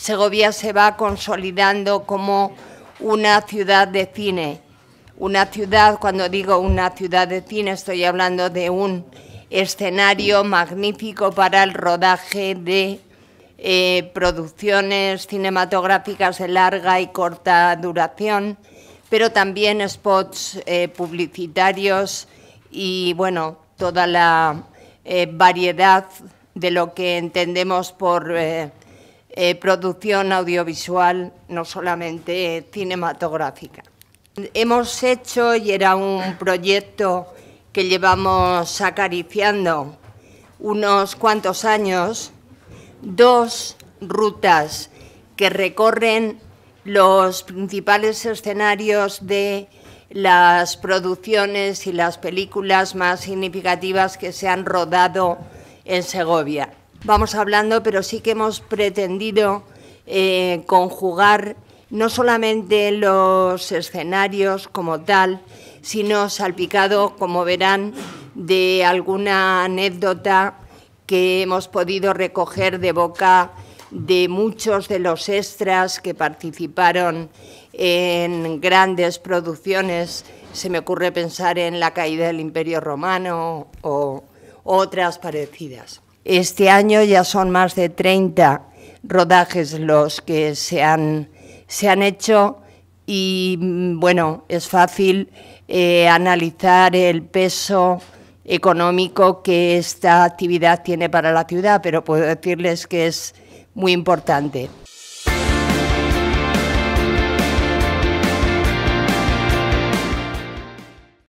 Segovia se va consolidando como una ciudad de cine. Una ciudad, cuando digo una ciudad de cine, estoy hablando de un escenario magnífico para el rodaje de eh, producciones cinematográficas de larga y corta duración, pero también spots eh, publicitarios y, bueno, toda la eh, variedad de lo que entendemos por eh, producción audiovisual, no solamente eh, cinematográfica. Hemos hecho, y era un proyecto que llevamos acariciando unos cuantos años, dos rutas que recorren los principales escenarios de las producciones y las películas más significativas que se han rodado en Segovia vamos hablando, pero sí que hemos pretendido eh, conjugar no solamente los escenarios como tal, sino salpicado, como verán, de alguna anécdota que hemos podido recoger de boca de muchos de los extras que participaron en grandes producciones. Se me ocurre pensar en la caída del Imperio Romano o otras parecidas. Este año ya son más de 30 rodajes los que se han, hecho y mm, bueno, es fácil eh, analizar el peso económico que esta actividad tiene para la ciudad, pero puedo decirles que es muy importante.